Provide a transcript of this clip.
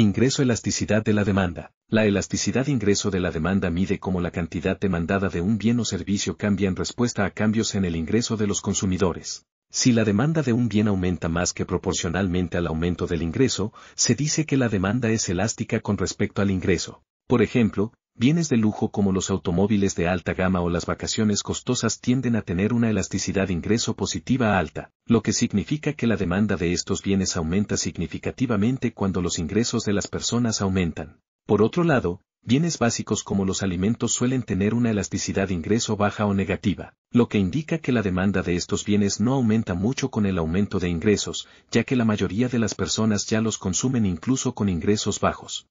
Ingreso elasticidad de la demanda. La elasticidad ingreso de la demanda mide cómo la cantidad demandada de un bien o servicio cambia en respuesta a cambios en el ingreso de los consumidores. Si la demanda de un bien aumenta más que proporcionalmente al aumento del ingreso, se dice que la demanda es elástica con respecto al ingreso. Por ejemplo, bienes de lujo como los automóviles de alta gama o las vacaciones costosas tienden a tener una elasticidad ingreso positiva alta, lo que significa que la demanda de estos bienes aumenta significativamente cuando los ingresos de las personas aumentan. Por otro lado, bienes básicos como los alimentos suelen tener una elasticidad ingreso baja o negativa, lo que indica que la demanda de estos bienes no aumenta mucho con el aumento de ingresos, ya que la mayoría de las personas ya los consumen incluso con ingresos bajos.